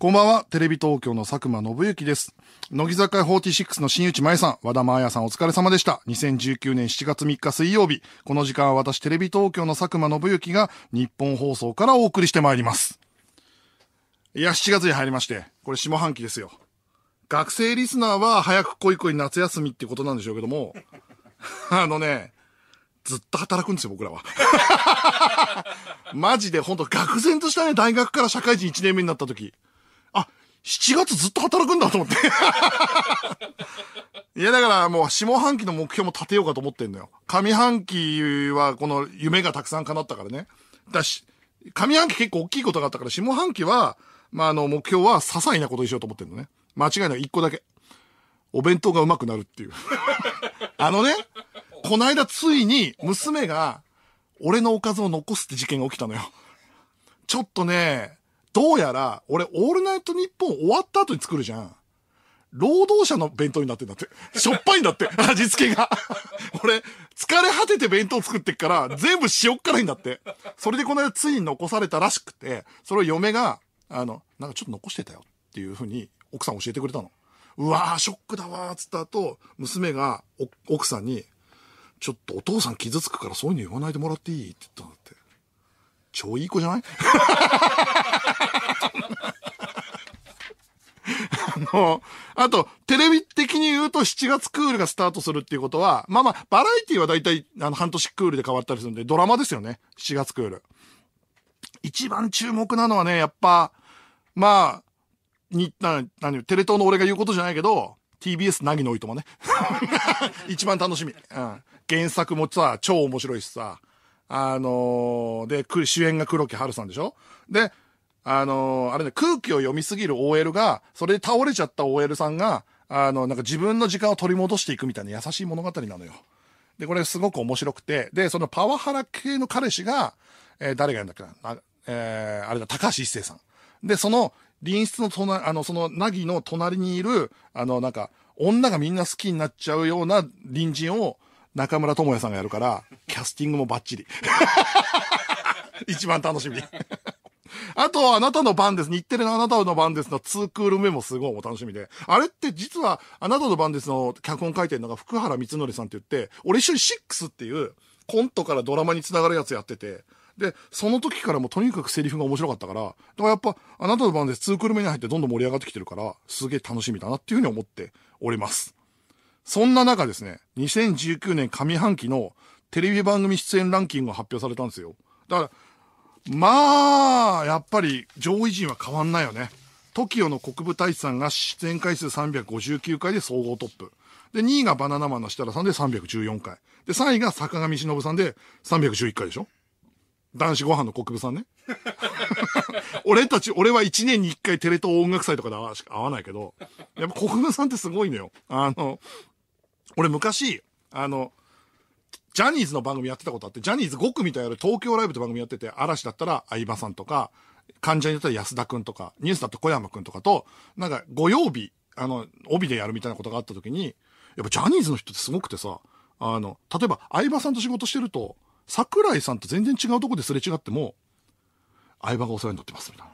こんばんは、テレビ東京の佐久間信之です。乃木坂46の新内舞さん、和田真彩さんお疲れ様でした。2019年7月3日水曜日、この時間は私テレビ東京の佐久間信之が日本放送からお送りしてまいります。いや、7月に入りまして、これ下半期ですよ。学生リスナーは早く恋恋夏休みってことなんでしょうけども、あのね、ずっと働くんですよ、僕らは。マジで、ほんと、愕然としたね、大学から社会人1年目になった時。7月ずっと働くんだと思って。いや、だからもう下半期の目標も立てようかと思ってんのよ。上半期はこの夢がたくさん叶ったからね。だし、上半期結構大きいことがあったから、下半期は、まあ、あの、目標は些細なことにしようと思ってんのね。間違いない1個だけ。お弁当がうまくなるっていう。あのね、こないだついに娘が、俺のおかずを残すって事件が起きたのよ。ちょっとね、どうやら、俺、オールナイトニッポン終わった後に作るじゃん。労働者の弁当になってんだって。しょっぱいんだって。味付けが。俺、疲れ果てて弁当作ってっから、全部塩辛いんだって。それでこの間ついに残されたらしくて、それを嫁が、あの、なんかちょっと残してたよっていうふうに奥さん教えてくれたの。うわー、ショックだわーつった後、娘が奥さんに、ちょっとお父さん傷つくからそういうの言わないでもらっていいって言ったんだって。超いい子じゃない あの、あと、テレビ的に言うと7月クールがスタートするっていうことは、まあまあ、バラエティは大体、あの、半年クールで変わったりするんで、ドラマですよね。7月クール。一番注目なのはね、やっぱ、まあ、に、な、何、テレ東の俺が言うことじゃないけど、TBS なぎのおいともね。一番楽しみ。うん。原作もさ、超面白いしさ。あので、主演が黒木春さんでしょで、あのあれね、空気を読みすぎる OL が、それで倒れちゃった OL さんが、あの、なんか自分の時間を取り戻していくみたいな優しい物語なのよ。で、これすごく面白くて、で、そのパワハラ系の彼氏が、えー、誰がやるんだっけな、えー、あれだ、高橋一生さん。で、その、隣室の隣、あの、その、なぎの隣にいる、あの、なんか、女がみんな好きになっちゃうような隣人を、中村智也さんがやるから、キャスティングもバッチリ。一番楽しみ。あと、あなたの番です。日テレのあなたの番ですの2クール目もすごいお楽しみで。あれって実は、あなたの番ですの脚本書いてるのが福原光則さんって言って、俺一緒に6っていうコントからドラマに繋がるやつやってて、で、その時からもとにかくセリフが面白かったから、だからやっぱ、あなたの番です2クール目に入ってどんどん盛り上がってきてるから、すげえ楽しみだなっていうふうに思っております。そんな中ですね、2019年上半期のテレビ番組出演ランキングが発表されたんですよ。だから、まあ、やっぱり上位陣は変わんないよね。TOKIO の国分大一さんが出演回数359回で総合トップ。で、2位がバナナマンの設楽さんで314回。で、3位が坂上忍さんで311回でしょ男子ご飯の国分さんね。俺たち、俺は1年に1回テレ東音楽祭とかで会わないけど、やっぱ国分さんってすごいのよ。あの、俺昔、あの、ジャニーズの番組やってたことあって、ジャニーズ5組とやる東京ライブって番組やってて、嵐だったら相葉さんとか、関ジャニだったら安田くんとか、ニュースだと小山くんとかと、なんか、ご曜日、あの、帯でやるみたいなことがあった時に、やっぱジャニーズの人ってすごくてさ、あの、例えば相葉さんと仕事してると、桜井さんと全然違うとこですれ違っても、相葉がお世話になってますみたいな。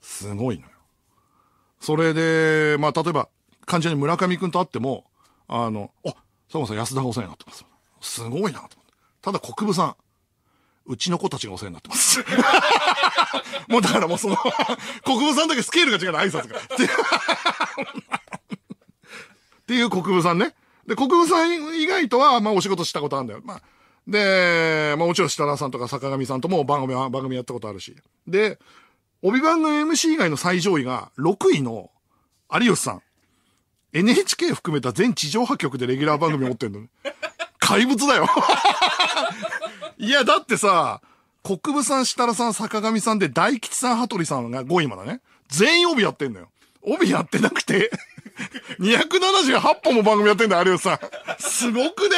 すごいのよ。それで、まあ、例えば、関ジャニ村上くんと会っても、あの、あ、そもそも安田がお世話になってます。すごいなと思って。ただ国分さん、うちの子たちがお世話になってます。もうだからもうその国分さんだけスケールが違う挨拶が。っていう国分さんね。で、国分さん以外とは、まあお仕事したことあるんだよ。まあ、で、まあもちろん設楽さんとか坂上さんとも番組、番組やったことあるし。で、帯番の MC 以外の最上位が6位の有吉さん。NHK 含めた全地上波局でレギュラー番組持ってんのね。怪物だよ いや、だってさ、国分さん、設楽さん、坂上さんで、大吉さん、羽鳥さんが5位までね。全員帯やってんのよ。帯やってなくて278 本も番組やってんだよ、有吉さん。すごくね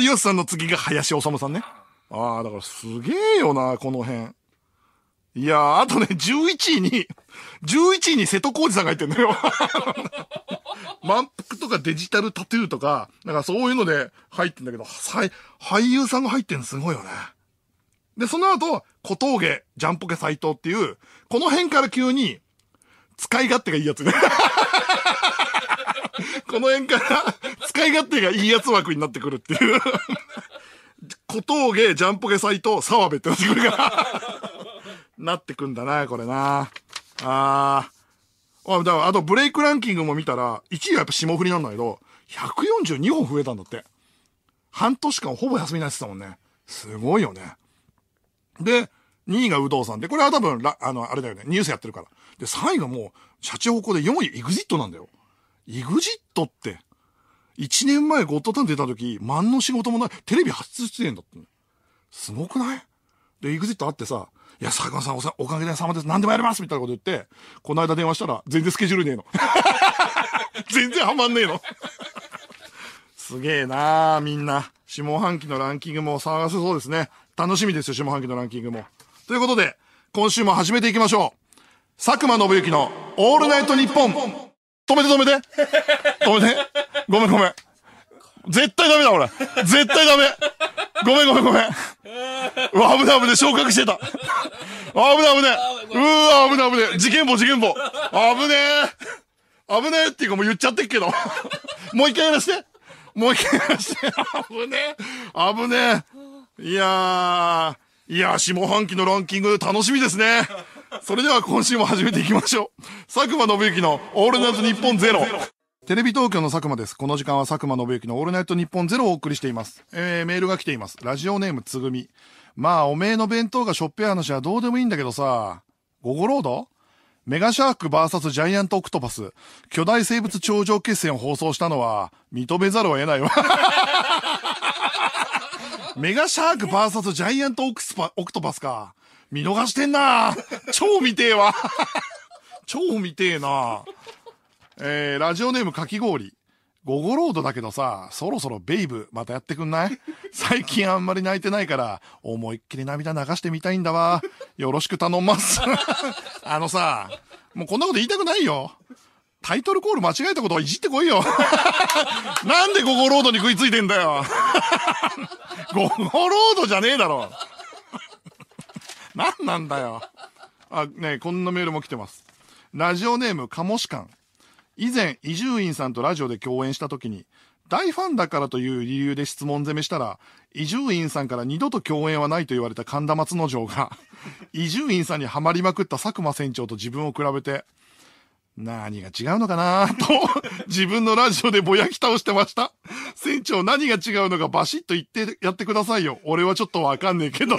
有吉さんの次が林修さんね。ああ、だからすげえよな、この辺。いやー、あとね、11位に、11位に瀬戸康史さんが入ってんのよ。満腹とかデジタルタトゥーとか、なんかそういうので入ってんだけど、俳優さんが入ってんのすごいよね。で、その後、小峠、ジャンポケ斎藤っていう、この辺から急に、使い勝手がいいやつね。この辺から、使い勝手がいいやつ枠になってくるっていう。小峠、ジャンポケ斎藤、澤部ってなってくるから。なってくんだな、これな。あー。あ、だからあとブレイクランキングも見たら、1位はやっぱ霜降りなんだけど、142本増えたんだって。半年間ほぼ休みなってたもんね。すごいよね。で、2位が有働さんで、これは多分、あの、あれだよね、ニュースやってるから。で、3位がもう、社長チこで4位、イグジットなんだよ。イグジットって、1年前ゴッドタン出た時、万の仕事もない、テレビ初出演だったの。すごくないで、エグジットあってさ、いや、坂本さんおさおかげで様です。何でもやりますみたいなこと言って、この間電話したら、全然スケジュールねえの。全然ハマんねえの。すげえなーみんな。下半期のランキングも騒がせそうですね。楽しみですよ、下半期のランキングも。ということで、今週も始めていきましょう。佐久間信之のオールナイト日本。止めて止めて。止めて。ごめんごめん。絶対ダメだ、これ。絶対ダメ。ごめんごめんごめん。うわ、危ない危ない。昇格してた。危ない危ない。うわ、危ない危ない。事件簿事件簿。危ねえ。危ねえっていうかもう言っちゃってっけど。もう一回やらして。もう一回やらして。危ねえ。危ねえ。いやー。いやー、下半期のランキング楽しみですね。それでは今週も始めていきましょう。佐久間信之のオールナイト日本ゼロ。テレビ東京の佐久間です。この時間は佐久間信之のオールナイトニッポンゼロをお送りしています。えー、メールが来ています。ラジオネームつぐみ。まあ、おめえの弁当がしょっぺい話はどうでもいいんだけどさ、ゴゴロードメガシャーク VS ジャイアントオクトパス、巨大生物頂上決戦を放送したのは、認めざるを得ないわ。メガシャーク VS ジャイアントオクスパオクトパスか。見逃してんな超見てえわ。超見てえなえー、ラジオネームかき氷。ゴゴロードだけどさ、そろそろベイブまたやってくんない 最近あんまり泣いてないから、思いっきり涙流してみたいんだわ。よろしく頼んます。あのさ、もうこんなこと言いたくないよ。タイトルコール間違えたことはいじってこいよ。なんでゴゴロードに食いついてんだよ。ゴゴロードじゃねえだろ。何なんだよ。あ、ねこんなメールも来てます。ラジオネーム、カモシカン。以前伊集院さんとラジオで共演した時に大ファンだからという理由で質問攻めしたら、伊集院さんから二度と共演はないと言われた神田松之丞が、伊集院さんにはまりまくった佐久間船長と自分を比べて、何が違うのかな と、自分のラジオでぼやき倒してました。船長何が違うのかバシッと言ってやってくださいよ。俺はちょっとわかんねえけど。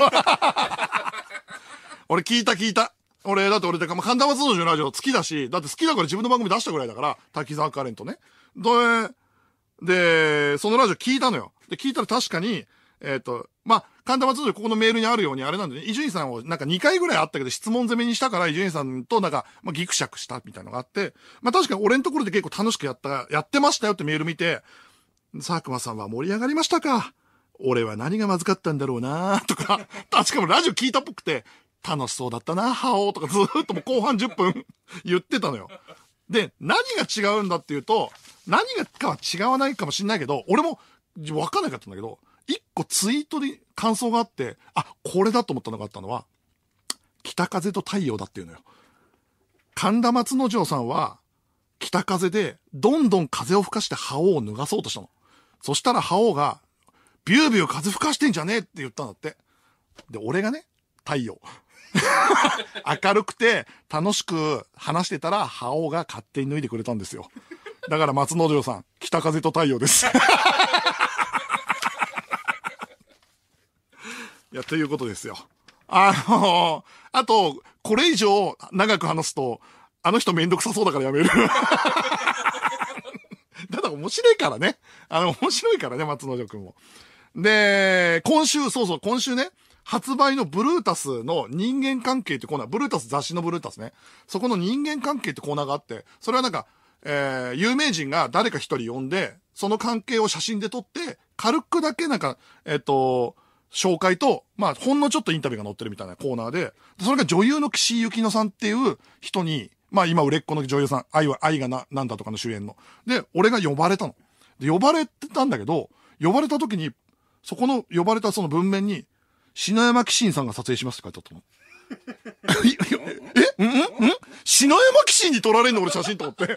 俺聞いた聞いた。俺、だって俺、か、ま、神田松之丞のラジオ好きだし、だって好きだから自分の番組出したぐらいだから、滝沢カレンとね。で、で、そのラジオ聞いたのよ。で、聞いたら確かに、えっ、ー、と、まあ、神田松之ここのメールにあるようにあれなんでね、伊集院さんをなんか2回ぐらいあったけど質問攻めにしたから伊集院さんとなんか、まあ、ギクシャクしたみたいなのがあって、まあ、確かに俺のところで結構楽しくやった、やってましたよってメール見て、佐久間さんは盛り上がりましたか俺は何がまずかったんだろうなとか、確かもラジオ聞いたっぽくて、楽しそうだったな、覇王とかずっともう後半10分 言ってたのよ。で、何が違うんだっていうと、何がかは違わないかもしんないけど、俺もわかんなかったんだけど、一個ツイートで感想があって、あ、これだと思ったのがあったのは、北風と太陽だっていうのよ。神田松之丞さんは、北風で、どんどん風を吹かして覇王を脱がそうとしたの。そしたら覇王が、ビュービュー風吹かしてんじゃねえって言ったんだって。で、俺がね、太陽。明るくて楽しく話してたら、覇王が勝手に脱いでくれたんですよ。だから松之丞さん、北風と太陽です。いや、ということですよ。あのー、あと、これ以上長く話すと、あの人めんどくさそうだからやめる。た だ面白いからね。あの、面白いからね、松之丞くんも。で、今週、そうそう、今週ね、発売のブルータスの人間関係ってコーナー、ブルータス雑誌のブルータスね。そこの人間関係ってコーナーがあって、それはなんか、えー、有名人が誰か一人呼んで、その関係を写真で撮って、軽くだけなんか、えっ、ー、と、紹介と、まあ、ほんのちょっとインタビューが載ってるみたいなコーナーで、それが女優の岸井ゆきのさんっていう人に、まあ今売れっ子の女優さん、愛は、愛がな、なんだとかの主演の。で、俺が呼ばれたの。で、呼ばれてたんだけど、呼ばれた時に、そこの呼ばれたその文面に、篠山紀信さんが撮影しますって書いてあったの。えんんん篠山紀信に撮られんの俺写真と思って。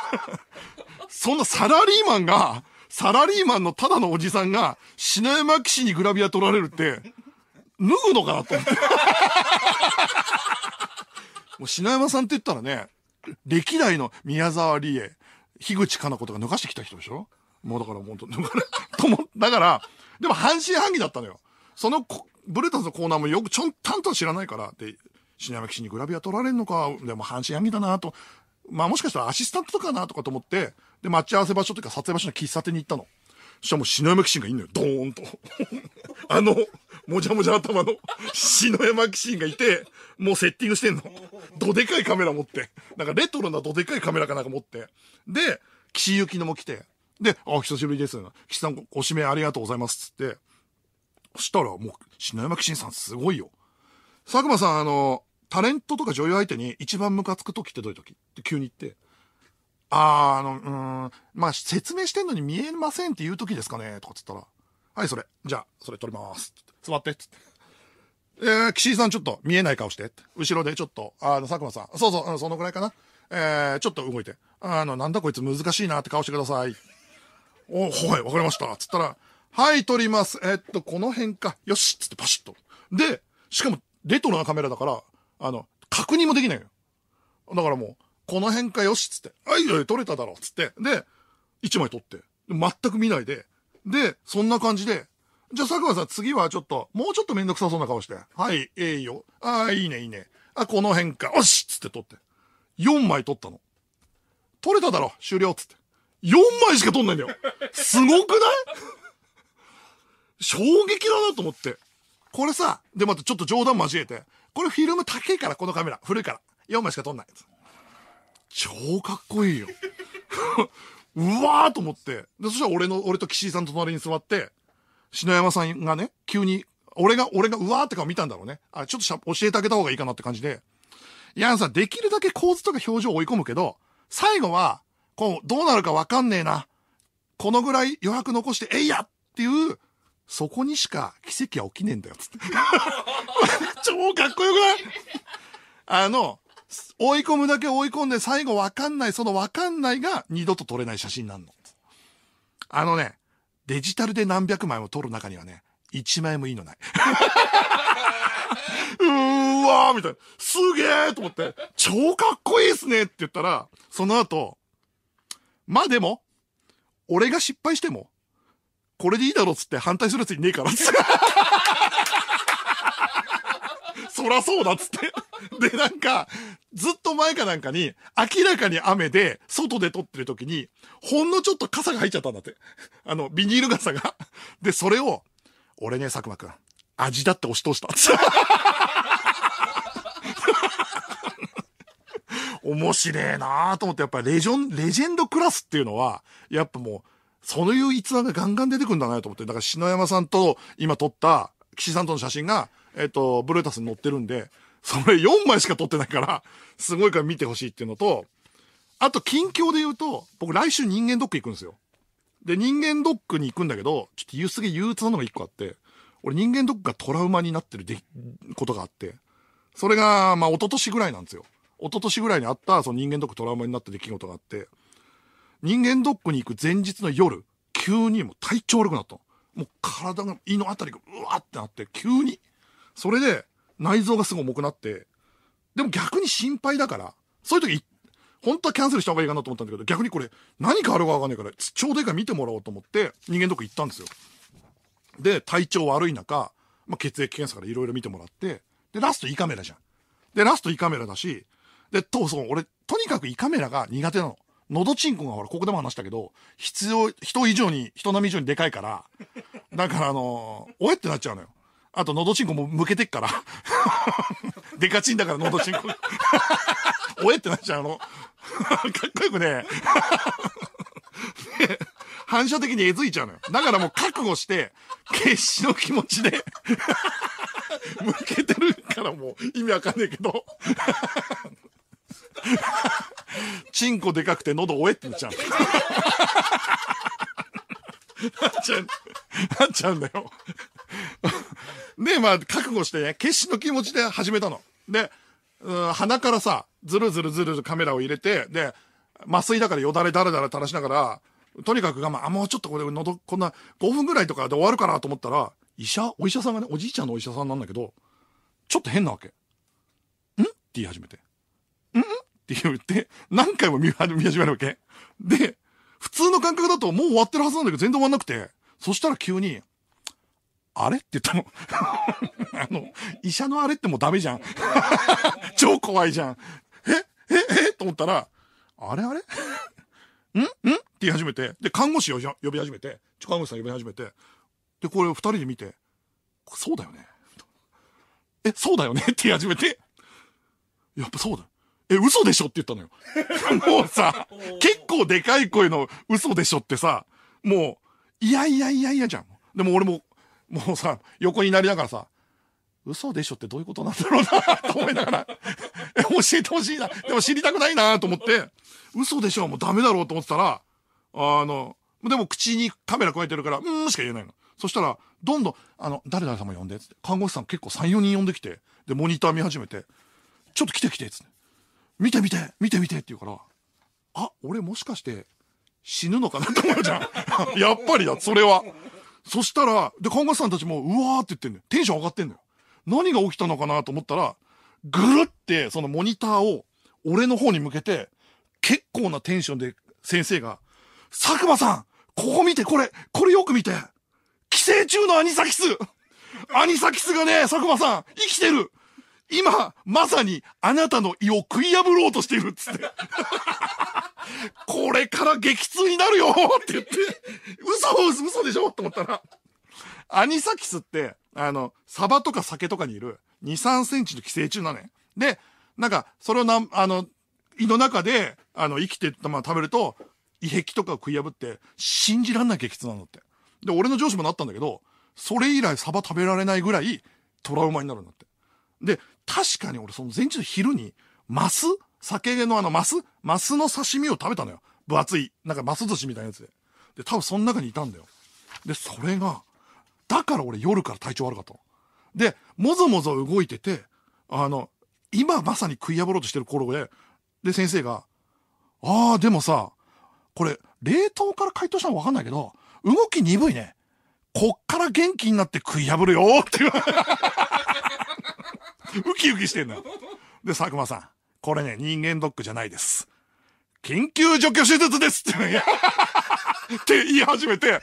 そんなサラリーマンが、サラリーマンのただのおじさんが、篠山騎士にグラビア撮られるって、脱ぐのかなと思って。もう篠山さんって言ったらね、歴代の宮沢りえ、樋口かな子とか抜かしてきた人でしょもうだから本当、だから、だから、でも半信半疑だったのよ。そのブルータスのコーナーもよくちょんたんと知らないから、で、篠山騎士にグラビア取られるのか、でも半信半疑だなと。まあもしかしたらアシスタントとかなとかと思って、で、待ち合わせ場所というか撮影場所の喫茶店に行ったの。そしたらもう篠山騎士がいんのよ。ドーンと。あの、もじゃもじゃ頭の篠山騎士がいて、もうセッティングしてんの。どでかいカメラ持って。なんかレトロなどでかいカメラかなんか持って。で、岸行きのも来て。で、あ、お久しぶりです。岸さん、ご指名ありがとうございます。つって。そしたら、もう、篠山紀信さんすごいよ。佐久間さん、あの、タレントとか女優相手に一番ムカつく時ってどういう時って急に言って、あー、あの、うーん、まあ、説明してんのに見えませんって言う時ですかねとかつったら、はい、それ。じゃあ、それ取りますって。座って。つって。えー、岸井さんちょっと見えない顔して。後ろでちょっと、あの、佐久間さん。そうそう、そのぐらいかな。えー、ちょっと動いて。あの、なんだこいつ難しいなって顔してください。お、はい、わかりました。つったら、はい、撮ります。えっと、この辺か。よしっつってパシッと。で、しかも、レトロなカメラだから、あの、確認もできないよ。だからもう、この辺かよしっつって。はい、はい、撮れただろっつって。で、一枚撮って。全く見ないで。で、そんな感じで、じゃあ佐久間さん次はちょっと、もうちょっとめんどくさそうな顔して。はい、ええー、よ。ああ、いいね、いいね。あ、この辺か。よしっつって撮って。4枚撮ったの。撮れただろ終了っつって。4枚しか撮んないんだよ。すごくない衝撃だなと思って。これさ、で、またちょっと冗談交えて、これフィルム高いから、このカメラ。古いから。4枚しか撮んない。超かっこいいよ。うわーと思って。で、そしたら俺の、俺と岸井さんと隣に座って、篠山さんがね、急に、俺が、俺がうわーって顔見たんだろうね。あ、ちょっとしゃ教えてあげた方がいいかなって感じで。いや、さん、できるだけ構図とか表情を追い込むけど、最後は、こう、どうなるかわかんねえな。このぐらい余白残して、えいやっていうそこにしか奇跡は起きねえんだよ、つって。超かっこよくないあの、追い込むだけ追い込んで最後わかんない、そのわかんないが二度と撮れない写真なんの。あのね、デジタルで何百枚も撮る中にはね、一枚もいいのない。うーわーみたいな。すげーと思って、超かっこいいっすねって言ったら、その後、まあでも、俺が失敗しても、これでいいだろっつって反対するやついねえからっつって。そらそうだっつって。で、なんか、ずっと前かなんかに、明らかに雨で、外で撮ってる時に、ほんのちょっと傘が入っちゃったんだって。あの、ビニール傘が。で、それを、俺ね、佐久間くん、味だって押し通したっつって。面白えなぁと思って、やっぱレジョン、レジェンドクラスっていうのは、やっぱもう、そういう逸話がガンガン出てくるんだなと思って、だから篠山さんと今撮った岸さんとの写真が、えっ、と、ブルータスに載ってるんで、それ4枚しか撮ってないから、すごいから見てほしいっていうのと、あと近況で言うと、僕来週人間ドック行くんですよ。で、人間ドックに行くんだけど、ちょっと言うすげえ憂鬱なのが1個あって、俺人間ドックがトラウマになってるでことがあって、それが、まあ、一昨年ぐらいなんですよ。一昨年ぐらいにあった、その人間ドックトラウマになった出来事があって、人間ドックに行く前日の夜、急にもう体調悪くなったの。もう体の胃のあたりがうわってなって、急に。それで、内臓がすごい重くなって、でも逆に心配だから、そういう時、本当はキャンセルした方がいいかなと思ったんだけど、逆にこれ、何かあるかわかんないから、ちょうどいいから見てもらおうと思って、人間ドック行ったんですよ。で、体調悪い中、まあ、血液検査からいろいろ見てもらって、で、ラスト胃カメラじゃん。で、ラスト胃カメラだし、で、と、そう、俺、とにかく胃カメラが苦手なの。喉チンコがほら、ここでも話したけど、必要、人以上に、人並み以上にでかいから、だからあのー、おえってなっちゃうのよ。あと、喉チンコも向けてっから。でかちんだから、喉チンコ。おえってなっちゃうの。かっこよくね。反射的にえずいちゃうのよ。だからもう覚悟して、決死の気持ちで向けてるからもう意味わかんねえけど チンコでかくて喉おえって言っ ちゃう。なっちゃう、なっちゃうんだよ。で、まあ、覚悟してね、決死の気持ちで始めたの。で、うん鼻からさ、ずるずるずるずるカメラを入れて、で、麻酔だからよだれだらだら垂らしながら、とにかく我慢、あ、もうちょっとこれ喉、こんな5分ぐらいとかで終わるかなと思ったら、医者、お医者さんがね、おじいちゃんのお医者さんなんだけど、ちょっと変なわけ。んって言い始めて。って言って、何回も見始めるわけ。で、普通の感覚だともう終わってるはずなんだけど全然終わんなくて、そしたら急に、あれって言ったの。あの、医者のあれってもうダメじゃん。超怖いじゃん。えええと思ったら、あれあれ んんって言い始めて、で、看護師を呼び始めて、ちょ、看護師さん呼び始めて、で、これを二人で見て、そうだよね。え、そうだよねって言い始めて、やっぱそうだ。え、嘘でしょって言ったのよ。もうさ、結構でかい声の嘘でしょってさ、もう、いやいやいやいやじゃん。でも俺も、もうさ、横になりながらさ、嘘でしょってどういうことなんだろうなと思いながらえ、教えてほしいな。でも知りたくないなと思って、嘘でしょもうダメだろうと思ってたら、あの、でも口にカメラ加えてるから、うーんしか言えないの。そしたら、どんどん、あの、誰々様呼んで、つって。看護師さん結構3、4人呼んできて、で、モニター見始めて、ちょっと来て来て、つって。見て見て見て見てって言うから、あ、俺もしかして死ぬのかなと思うじゃん。やっぱりだ、それは。そしたら、で、看護師さんたちも、うわーって言ってんのよ。テンション上がってんのよ。何が起きたのかなと思ったら、ぐるって、そのモニターを、俺の方に向けて、結構なテンションで先生が、佐久間さんここ見て、これ、これよく見て寄生虫のアニサキスアニサキスがね、佐久間さん、生きてる今、まさに、あなたの胃を食い破ろうとしているっつって。これから激痛になるよって言って、嘘、嘘でしょと思ったら、アニサキスって、あの、サバとか酒とかにいる2、3センチの寄生虫なのね。で、なんか、それをな、あの、胃の中で、あの、生きてたまま食べると、胃壁とかを食い破って、信じらんない激痛なのって。で、俺の上司もなったんだけど、それ以来サバ食べられないぐらいトラウマになるんだって。で、確かに俺その前日の昼に、マス酒のあのマスマスの刺身を食べたのよ。分厚い。なんかマス寿司みたいなやつで。で、多分その中にいたんだよ。で、それが、だから俺夜から体調悪かったで、もぞもぞ動いてて、あの、今まさに食い破ろうとしてる頃で、で、先生が、ああ、でもさ、これ、冷凍から解凍したのわかんないけど、動き鈍いね。こっから元気になって食い破るよって言わウキウキしてんので、佐久間さん、これね、人間ドックじゃないです。緊急除去手術ですって、って言い始めて、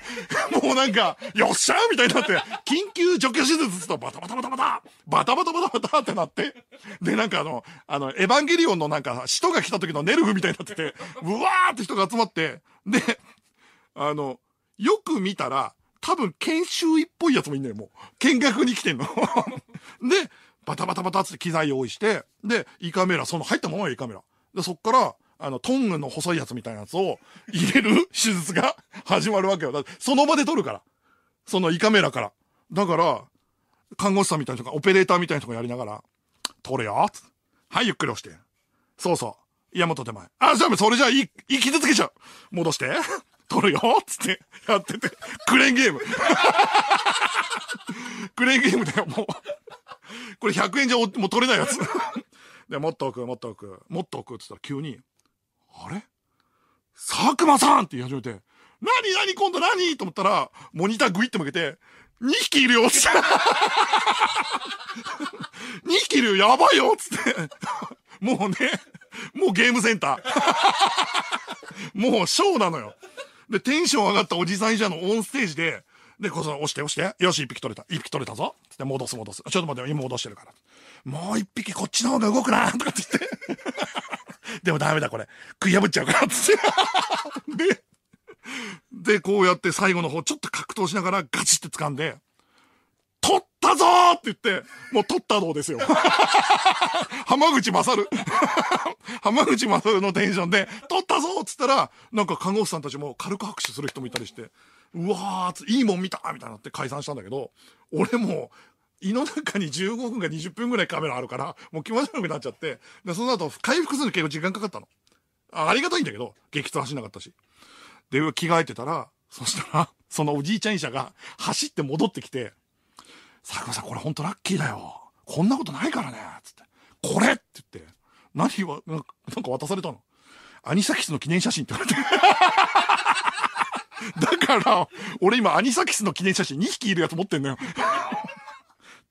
もうなんか、よっしゃーみたいになって、緊急除去手術とバタバタバタバタバタバタバタバタってなって、で、なんかあの、あの、エヴァンゲリオンのなんか、使徒が来た時のネルフみたいになってて、うわーって人が集まって、で、あの、よく見たら、多分研修医っぽいやつもいんだよ、もう。見学に来てんの で、バタバタバタって機材用意して、で、胃カメラ、その入ったままよ、胃カメラ。で、そっから、あの、トングの細いやつみたいなやつを入れる 手術が 始まるわけよ。だって、その場で撮るから。その胃カメラから。だから、看護師さんみたいな人が、オペレーターみたいな人がやりながら、撮れよつ。はい、ゆっくり押して。そうそう。山と手前。あ、じゃあ、それじゃあ、い、い、傷つけちゃう。戻して。撮るよつって、やってて。クレーンゲーム。クレーンゲームだよ、もう。これ100円じゃもう取れないやつ。で、もっとく、もっとく、もっとくって言ったら急に、あれ佐久間さんって言い始めて、何何今度何と思ったら、モニターグイって向けて、2匹いるよっつって。2 匹いるよやばいよっつって。もうね、もうゲームセンター。もうショーなのよ。で、テンション上がったおじさん以上のオンステージで、で、こそ押して押して。よし、一匹取れた。一匹取れたぞ。つって戻す戻す。ちょっと待って今戻してるから。もう一匹こっちの方が動くなとかって言って。でもダメだこれ。食い破っちゃうからっつって。で、で、こうやって最後の方ちょっと格闘しながらガチって掴んで、取ったぞって言って、もう取ったぞですよ。浜口さる。浜口るのテンションで、取ったぞっつったら、なんか看護師さんたちも軽く拍手する人もいたりして、うわーいいもん見たみたいになって解散したんだけど、俺も胃の中に15分か20分ぐらいカメラあるから、もう気持ち悪くなっちゃって、で、その後回復するの結構時間かかったの。あありがたいんだけど、激痛走んなかったし。で、着替えてたら、そしたら、そのおじいちゃん医者が走って戻ってきて、佐久間さんこれほんとラッキーだよ。こんなことないからね。つって。これって言って、何は、なんか渡されたの。アニサキスの記念写真って言われて。だから、俺今アニサキスの記念写真2匹いるやつ持ってんのよ。っ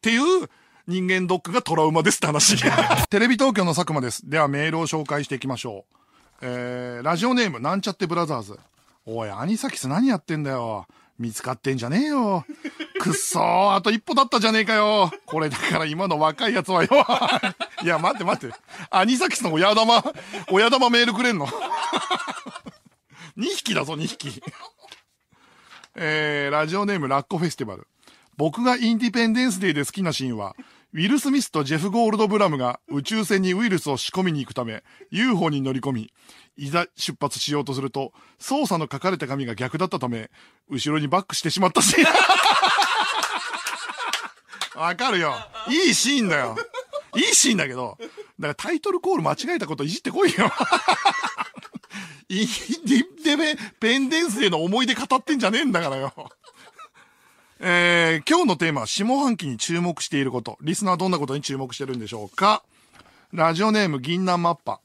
ていう人間ドックがトラウマですって話。テレビ東京の佐久間です。ではメールを紹介していきましょう。えー、ラジオネームなんちゃってブラザーズ。おい、アニサキス何やってんだよ。見つかってんじゃねえよ。くっそー、あと一歩だったじゃねえかよ。これだから今の若いやつはよ。いや、待って待って。アニサキスの親玉、親玉メールくれんの。2匹だぞ、2匹。えー、ラジオネームラッコフェスティバル。僕がインディペンデンスデーで好きなシーンは、ウィル・スミスとジェフ・ゴールド・ブラムが宇宙船にウイルスを仕込みに行くため UFO に乗り込み、いざ出発しようとすると、操作の書かれた紙が逆だったため、後ろにバックしてしまったシーン。わかるよ。いいシーンだよ。いいシーンだけど、だからタイトルコール間違えたこといじってこいよ。インディペンデンスへの思い出語ってんじゃねえんだからよ。えー、今日のテーマは下半期に注目していること。リスナーはどんなことに注目してるんでしょうかラジオネーム銀杏マッパ。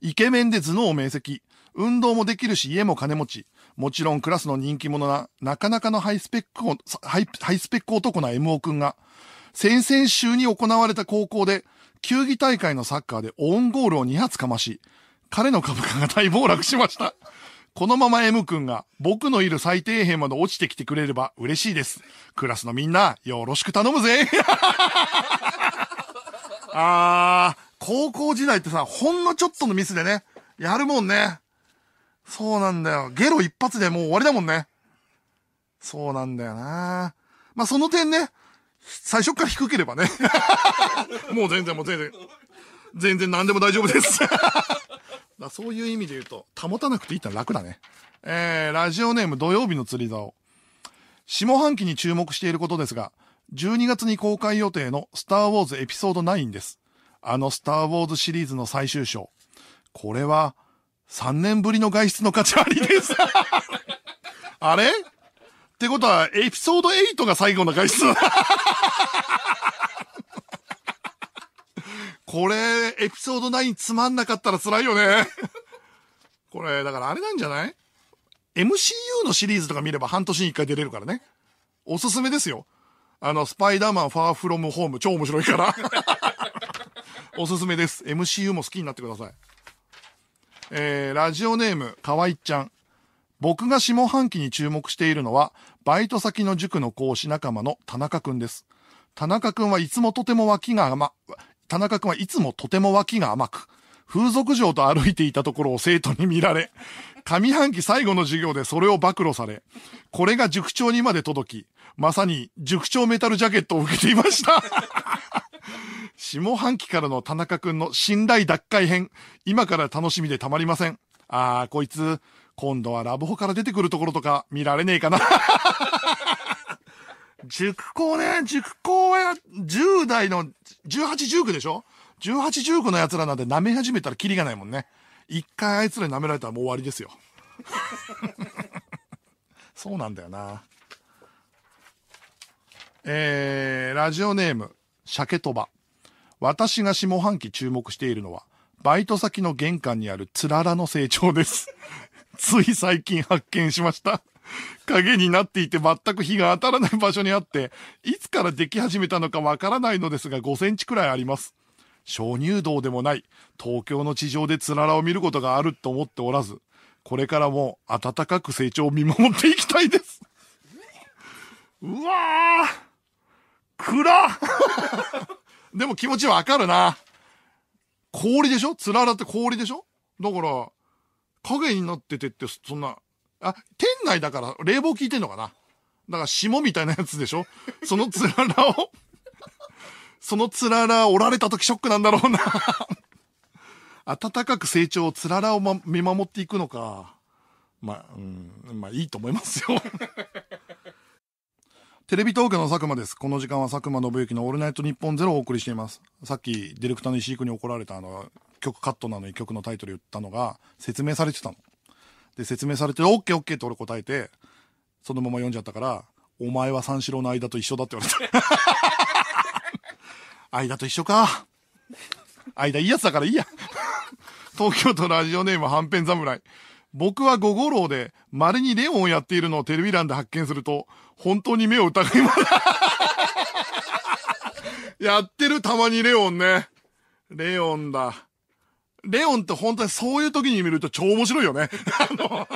イケメンで頭脳明晰。運動もできるし家も金持ち。もちろんクラスの人気者な、なかなかのハイスペックハイ、ハイスペック男な MO 君が、先々週に行われた高校で、球技大会のサッカーでオウンゴールを2発かまし、彼の株価が大暴落しました。このまま M 君が僕のいる最底辺まで落ちてきてくれれば嬉しいです。クラスのみんな、よろしく頼むぜ あー、高校時代ってさ、ほんのちょっとのミスでね、やるもんね。そうなんだよ。ゲロ一発でもう終わりだもんね。そうなんだよなまあ、その点ね、最初から低ければね。もう全然もう全然、全然何でも大丈夫ですだそういう意味で言うと、保たなくていいったら楽だね。えー、ラジオネーム土曜日の釣り竿。下半期に注目していることですが、12月に公開予定のスターウォーズエピソード9です。あのスターウォーズシリーズの最終章。これは、3年ぶりの外出の価値ありです。あれってことは、エピソード8が最後の外出これ、エピソード9つまんなかったら辛いよね。これ、だからあれなんじゃない ?MCU のシリーズとか見れば半年に一回出れるからね。おすすめですよ。あの、スパイダーマン、ファーフロムホーム、超面白いから。おすすめです。MCU も好きになってください。えー、ラジオネーム、かいっちゃん。僕が下半期に注目しているのは、バイト先の塾の講師仲間の田中くんです。田中くんはいつもとても脇が甘、田中くんはいつもとても脇が甘く、風俗嬢と歩いていたところを生徒に見られ、上半期最後の授業でそれを暴露され、これが塾長にまで届き、まさに塾長メタルジャケットを受けていました。下半期からの田中くんの信頼奪回編、今から楽しみでたまりません。あー、こいつ、今度はラブホから出てくるところとか見られねえかな。塾校ね、塾校は10代の、18、19でしょ ?18、19の奴らなんて舐め始めたらキリがないもんね。一回あいつらに舐められたらもう終わりですよ。そうなんだよな。えー、ラジオネーム、鮭とば。私が下半期注目しているのは、バイト先の玄関にあるつららの成長です。つい最近発見しました。影になっていて全く日が当たらない場所にあって、いつからでき始めたのかわからないのですが5センチくらいあります。鍾乳洞でもない、東京の地上でつららを見ることがあると思っておらず、これからも暖かく成長を見守っていきたいです。うわぁ暗 でも気持ちわかるな。氷でしょつららって氷でしょだから、影になっててって、そんな、あ、店内だから冷房効いてんのかなだから霜みたいなやつでしょそのつららを そのつらら折られた時ショックなんだろうな暖かく成長、つららを、ま、見守っていくのか。まあ、うん、まあいいと思いますよ テレビ東京の佐久間です。この時間は佐久間信之のオールナイトニッポンゼロをお送りしています。さっきディレクターの石井君に怒られたあの、曲カットなのに曲のタイトル言ったのが説明されてたの。で、説明されて、オッケーオッケーって俺答えて、そのまま読んじゃったから、お前は三四郎の間と一緒だって言われた。間と一緒か。間いいやつだからいいや。東京都ラジオネームはんぺん侍。僕は五五郎で、稀にレオンをやっているのをテレビ欄で発見すると、本当に目を疑います。やってる、たまにレオンね。レオンだ。レオンって本当にそういう時に見ると超面白いよね。あの、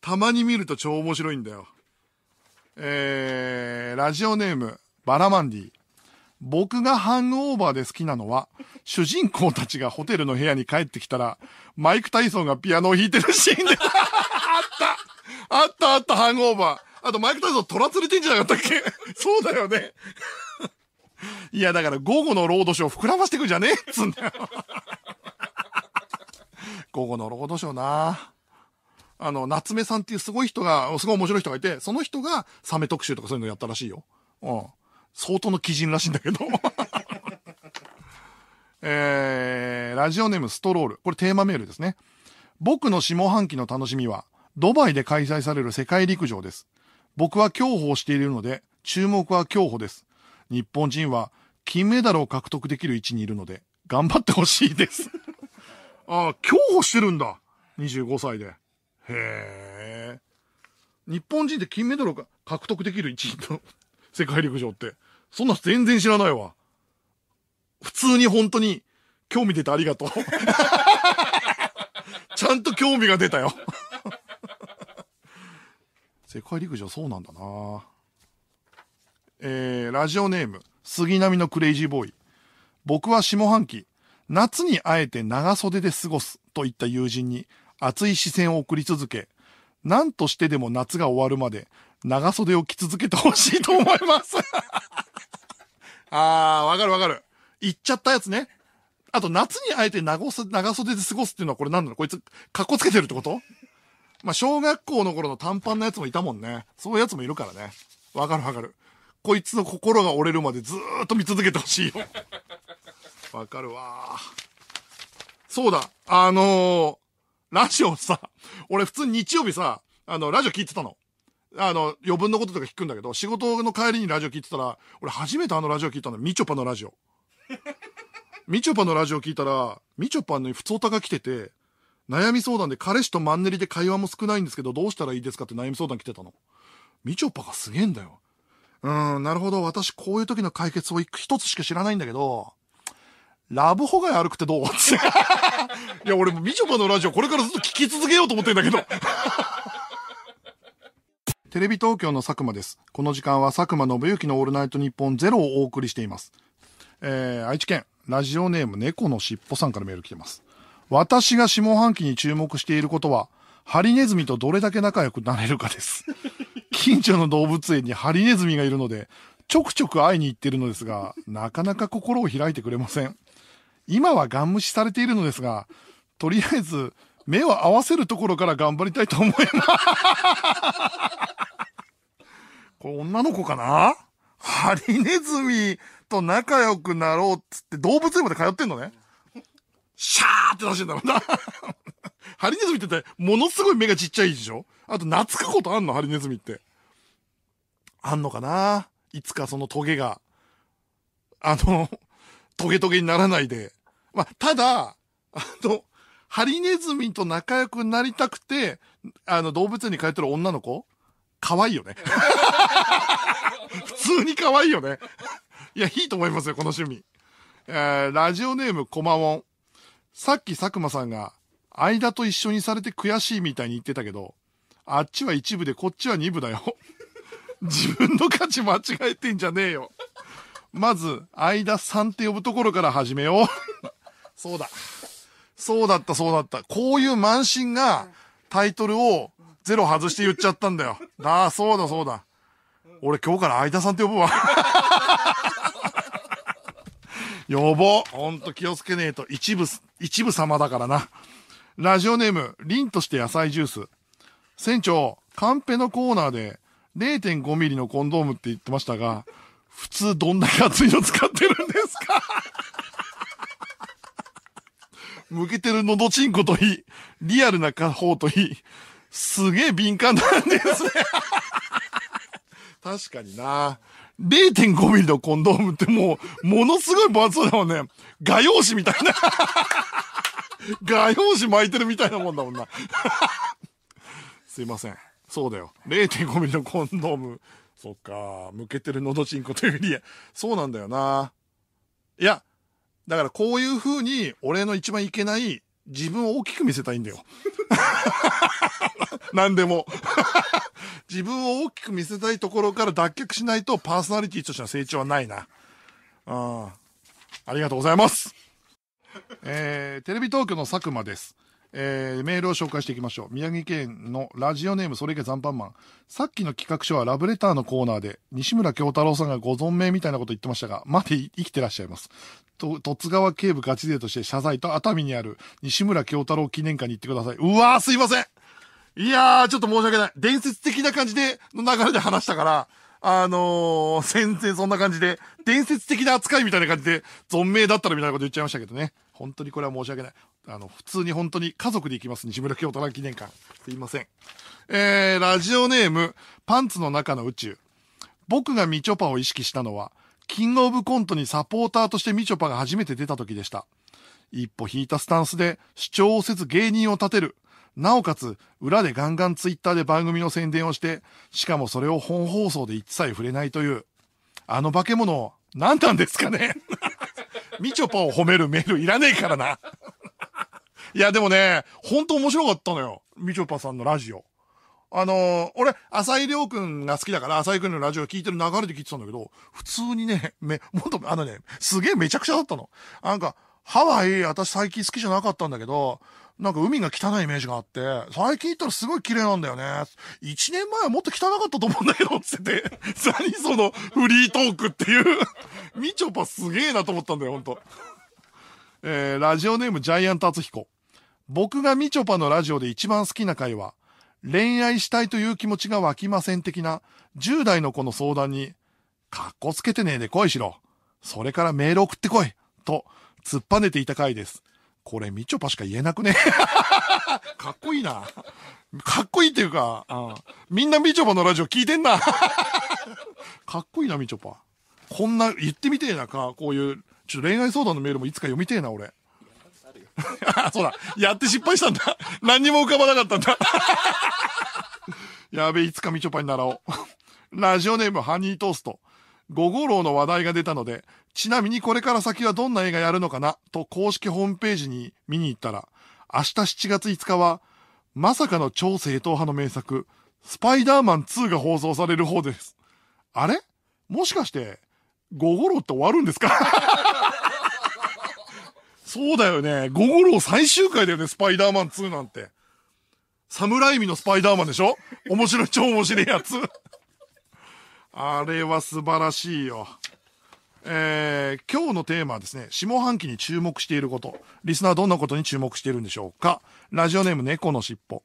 たまに見ると超面白いんだよ。えー、ラジオネーム、バラマンディ。僕がハングオーバーで好きなのは、主人公たちがホテルの部屋に帰ってきたら、マイク・タイソンがピアノを弾いてるシーンであったあったあった、ハングオーバー。あと、マイク・タイソン虎連れてんじゃなかったっけそうだよね。いや、だから午後のロードショー膨らましてくんじゃねえっつんだよ。午後のロードショーなあの、夏目さんっていうすごい人が、すごい面白い人がいて、その人がサメ特集とかそういうのやったらしいよ。うん。相当の基人らしいんだけど。えー、ラジオネームストロール。これテーマメールですね。僕の下半期の楽しみは、ドバイで開催される世界陸上です。僕は競歩をしているので、注目は競歩です。日本人は金メダルを獲得できる位置にいるので、頑張ってほしいです。ああ、競歩してるんだ。25歳で。へえ。日本人って金メダルを獲得できる一位の 世界陸上って。そんな全然知らないわ。普通に本当に、興味出てありがとう。ちゃんと興味が出たよ 世界陸上そうなんだなえー、ラジオネーム、杉並のクレイジーボーイ。僕は下半期、夏にあえて長袖で過ごすといった友人に熱い視線を送り続け、何としてでも夏が終わるまで長袖を着続けてほしいと思います あー、わかるわかる。言っちゃったやつね。あと、夏にあえて長袖で過ごすっていうのはこれ何なのこいつ、かっこつけてるってことまあ、小学校の頃の短パンのやつもいたもんね。そういうやつもいるからね。わかるわかる。こいつの心が折れるまでずーっと見続けてほしいよ。わかるわ。そうだ、あのー、ラジオさ、俺普通に日曜日さ、あの、ラジオ聞いてたの。あの、余分のこととか聞くんだけど、仕事の帰りにラジオ聞いてたら、俺初めてあのラジオ聞いたの、みちょぱのラジオ。みちょぱのラジオ聞いたら、みちょぱの普通歌が来てて、悩み相談で彼氏とマンネリで会話も少ないんですけど、どうしたらいいですかって悩み相談来てたの。みちょぱがすげえんだよ。うん、なるほど。私こういう時の解決を一つしか知らないんだけど、ラブホガイ歩くってどうって。いや、俺もみちょぱのラジオこれからずっと聞き続けようと思ってんだけど。テレビ東京の佐久間です。この時間は佐久間信之のオールナイトニッポンゼロをお送りしています。えー、愛知県、ラジオネーム猫のしっぽさんからメール来てます。私が下半期に注目していることは、ハリネズミとどれだけ仲良くなれるかです。近所の動物園にハリネズミがいるので、ちょくちょく会いに行ってるのですが、なかなか心を開いてくれません。今はガン無視されているのですが、とりあえず、目を合わせるところから頑張りたいと思います。これ女の子かなハリネズミと仲良くなろうっつって動物園まで通ってんのね。シャーって出してんだろうな。ハリネズミってってものすごい目がちっちゃいでしょあと懐くことあんのハリネズミって。あんのかないつかそのトゲが、あの、トゲトゲにならないで。まあ、ただ、あの、ハリネズミと仲良くなりたくて、あの、動物園に通ってる女の子、可愛いよね。普通に可愛いよね。いや、いいと思いますよ、この趣味。えー、ラジオネーム、コマモン。さっき佐久間さんが、間と一緒にされて悔しいみたいに言ってたけど、あっちは一部でこっちは二部だよ。自分の価値間違えてんじゃねえよ。まず、田さんって呼ぶところから始めよう。そうだ。そうだった、そうだった。こういう慢心が、タイトルをゼロ外して言っちゃったんだよ。ああ、そうだ、そうだ。俺今日から相田さんって呼ぶわ。呼ぼう。ほんと気をつけねえと。一部、一部様だからな。ラジオネーム、凛として野菜ジュース。船長、カンペのコーナーで0.5ミリのコンドームって言ってましたが、普通どんなけ熱いの使ってるんですか向 けてるのどちんこといい、リアルな方といい、すげえ敏感なんですね 確かにな。0.5ミリのコンドームってもう、ものすごい分厚そうだもんね。画用紙みたいな。画用紙巻いてるみたいなもんだもんな。すいません。そうだよ。0.5ミリのコンドーム、そっか、向けてるのどちんこという理そうなんだよな。いや、だからこういう風に、俺の一番いけない自分を大きく見せたいんだよ。何でも。自分を大きく見せたいところから脱却しないとパーソナリティとしての成長はないな。うん。ありがとうございます。えー、テレビ東京の佐久間です。えー、メールを紹介していきましょう。宮城県のラジオネーム、それいけ残飯マン。さっきの企画書はラブレターのコーナーで、西村京太郎さんがご存命みたいなこと言ってましたが、まて、生きてらっしゃいます。と、十津川警部ガチ勢として謝罪と熱海にある西村京太郎記念館に行ってください。うわーすいませんいやー、ちょっと申し訳ない。伝説的な感じで、の流れで話したから、あのー、全然そんな感じで、伝説的な扱いみたいな感じで、存命だったらみたいなこと言っちゃいましたけどね。本当にこれは申し訳ない。あの、普通に本当に家族で行きます、西村京太郎記念館。すいません。えー、ラジオネーム、パンツの中の宇宙。僕がみちょぱを意識したのは、キングオブコントにサポーターとしてみちょぱが初めて出た時でした。一歩引いたスタンスで主張をせず芸人を立てる。なおかつ、裏でガンガンツイッターで番組の宣伝をして、しかもそれを本放送で一切触れないという、あの化け物、何なんですかねみちょぱを褒めるメールいらねえからな。いや、でもね、ほんと面白かったのよ。みちょぱさんのラジオ。あのー、俺、浅井亮君が好きだから、浅井くんのラジオ聞いてる流れで聞いてたんだけど、普通にね、め、もっと、あのね、すげえめちゃくちゃだったの。なんか、ハワイ、私最近好きじゃなかったんだけど、なんか海が汚いイメージがあって、最近行ったらすごい綺麗なんだよね。一年前はもっと汚かったと思うんだけど、つってて。何そのフリートークっていう みちょぱすげえなと思ったんだよ、ほんと。えー、ラジオネームジャイアント厚彦。僕がみちょぱのラジオで一番好きな回は、恋愛したいという気持ちが湧きません的な10代の子の相談に、かっこつけてねえで来いしろ。それからメール送ってこい。と、突っぱねていた回です。これ、みちょぱしか言えなくね かっこいいな。かっこいいっていうか、みんなみちょぱのラジオ聞いてんな。かっこいいな、みちょぱ。こんな、言ってみてえな、か、こういう、ちょっと恋愛相談のメールもいつか読みてえな、俺。そうだ。やって失敗したんだ。何にも浮かばなかったんだ。やべえ、いつかみちょぱに習おう。ラジオネーム、ハニートースト。五五郎の話題が出たので、ちなみにこれから先はどんな映画やるのかなと公式ホームページに見に行ったら、明日7月5日は、まさかの超正統派の名作、スパイダーマン2が放送される方です。あれもしかして、ゴゴロって終わるんですか そうだよね。ゴゴロ最終回だよね、スパイダーマン2なんて。サムライミのスパイダーマンでしょ面白い、超面白いやつ。あれは素晴らしいよ。えー、今日のテーマはですね、下半期に注目していること。リスナーはどんなことに注目しているんでしょうかラジオネーム猫のしっぽ。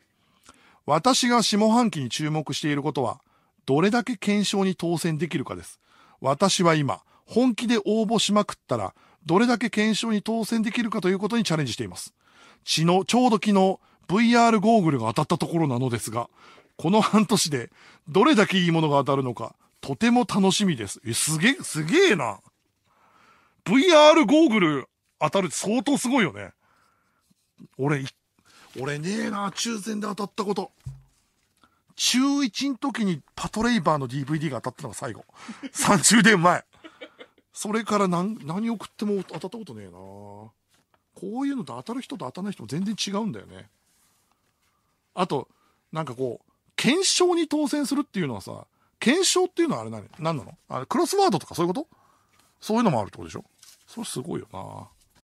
私が下半期に注目していることは、どれだけ検証に当選できるかです。私は今、本気で応募しまくったら、どれだけ検証に当選できるかということにチャレンジしています。ちの、ちょうど昨日、VR ゴーグルが当たったところなのですが、この半年でどれだけいいものが当たるのか、とても楽しみです。え、すげえ、すげえな。VR ゴーグル当たるって相当すごいよね。俺、俺ねえな、抽選で当たったこと。中1の時にパトレイバーの DVD が当たったのが最後。30 年前。それから何、何送っても当たったことねえなこういうのと当たる人と当たらない人も全然違うんだよね。あと、なんかこう、検証に当選するっていうのはさ、検証っていうのはあれ何何なのあれ、クロスワードとかそういうことそういうのもあるってことでしょそれすごいよな